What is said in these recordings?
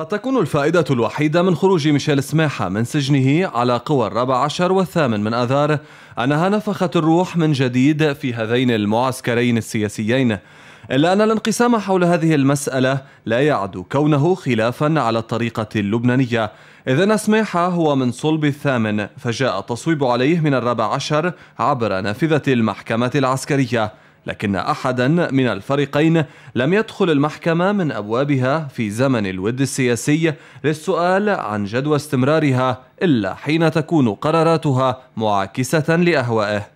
قد تكون الفائدة الوحيدة من خروج ميشيل سماحة من سجنه على قوى الرابع عشر والثامن من آذار أنها نفخت الروح من جديد في هذين المعسكرين السياسيين إلا أن الانقسام حول هذه المسألة لا يعد كونه خلافا على الطريقة اللبنانية إذ سماحة هو من صلب الثامن فجاء التصويب عليه من الرابع عشر عبر نافذة المحكمة العسكرية لكن احدا من الفريقين لم يدخل المحكمه من ابوابها في زمن الود السياسي للسؤال عن جدوى استمرارها الا حين تكون قراراتها معاكسه لاهوائه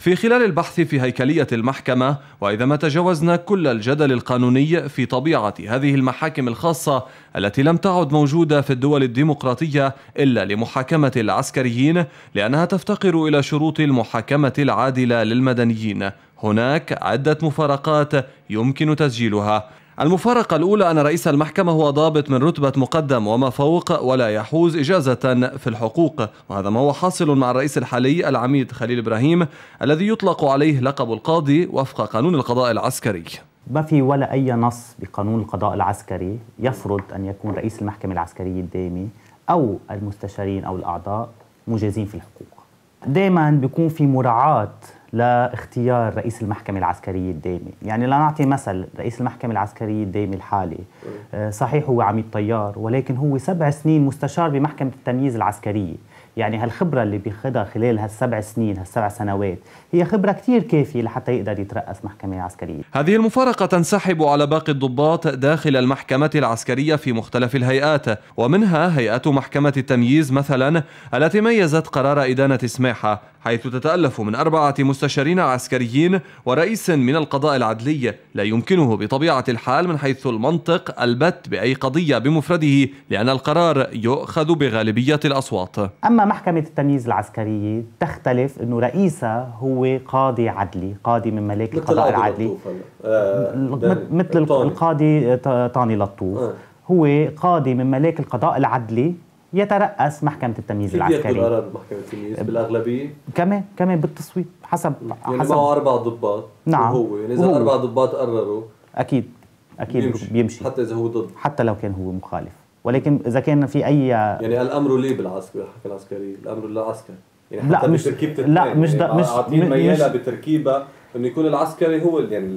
في خلال البحث في هيكلية المحكمة وإذا ما تجاوزنا كل الجدل القانوني في طبيعة هذه المحاكم الخاصة التي لم تعد موجودة في الدول الديمقراطية إلا لمحاكمة العسكريين لأنها تفتقر إلى شروط المحاكمة العادلة للمدنيين هناك عدة مفارقات يمكن تسجيلها المفارقة الأولى أن رئيس المحكمة هو ضابط من رتبة مقدم وما فوق ولا يحوز إجازة في الحقوق وهذا ما هو حاصل مع الرئيس الحالي العميد خليل إبراهيم الذي يطلق عليه لقب القاضي وفق قانون القضاء العسكري ما في ولا أي نص بقانون القضاء العسكري يفرض أن يكون رئيس المحكمة العسكرية الدائمة أو المستشارين أو الأعضاء مجازين في الحقوق دائما بيكون في مراعاة لاختيار رئيس المحكمة العسكرية الدائمة يعني لنعطي مثل رئيس المحكمة العسكرية الدائمة الحالي آه، صحيح هو عميد طيار ولكن هو سبع سنين مستشار بمحكمة التمييز العسكرية يعني هالخبرة اللي بياخذها خلال هالسبع سنين هالسبع سنوات هي خبرة كتير كافية لحتى يقدر يترأس محكمة عسكرية هذه المفارقة تنسحب على باقي الضباط داخل المحكمة العسكرية في مختلف الهيئات ومنها هيئة محكمة التمييز مثلا التي ميزت قرار إدانة سماحة حيث تتألف من أربعة مستشارين عسكريين ورئيس من القضاء العدلي لا يمكنه بطبيعة الحال من حيث المنطق البت بأي قضية بمفرده لأن القرار يؤخذ بغالبية الأصوات أما محكمة التمييز العسكرية تختلف أنه رئيسها هو قاضي عدلي قاضي من ملاك القضاء العدلي آه، مثل القاضي طاني لطوف آه. هو قاضي من ملاك القضاء العدلي يترأس محكمة التمييز العسكري كيف قرار محكمة التمييز بالأغلبية؟ كمان كمان بالتصويت حسب يعني حسب معه أربع ضباط نعم وهو يعني إذا أربع ضباط قرروا أكيد أكيد بيمشي. بيمشي حتى إذا هو ضد حتى لو كان هو مخالف ولكن اذا كان في اي يعني الامر ليه بالعسكر الحركه العسكريه الامر لا عسكر يعني حتى لا مش لا مش يعني مش عاطين مياله بتركيبه انه يكون العسكري هو يعني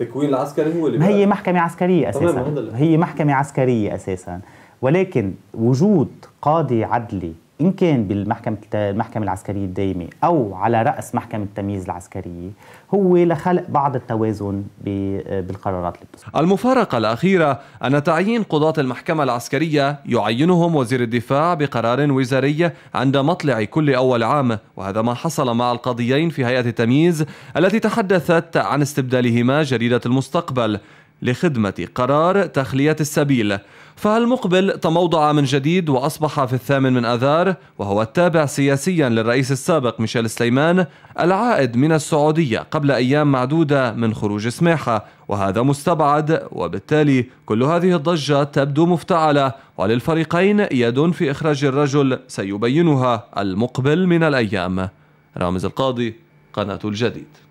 التكوين العسكري هو اللي ما هي محكمه عسكريه اساسا هي محكمه عسكريه اساسا ولكن وجود قاضي عدلي إن كان بالمحكمة المحكمة العسكرية الدائمة أو على رأس محكمة التمييز العسكرية هو لخلق بعض التوازن بالقرارات اللي بتصدر. المفارقة الأخيرة أن تعيين قضاة المحكمة العسكرية يعينهم وزير الدفاع بقرار وزاري عند مطلع كل أول عام وهذا ما حصل مع القاضيين في هيئة التمييز التي تحدثت عن استبدالهما جريدة المستقبل لخدمة قرار تخلية السبيل فالمقبل تموضع من جديد وأصبح في الثامن من أذار وهو التابع سياسيا للرئيس السابق ميشيل سليمان العائد من السعودية قبل أيام معدودة من خروج سماحة وهذا مستبعد وبالتالي كل هذه الضجة تبدو مفتعلة وللفريقين يد في إخراج الرجل سيبينها المقبل من الأيام رامز القاضي قناة الجديد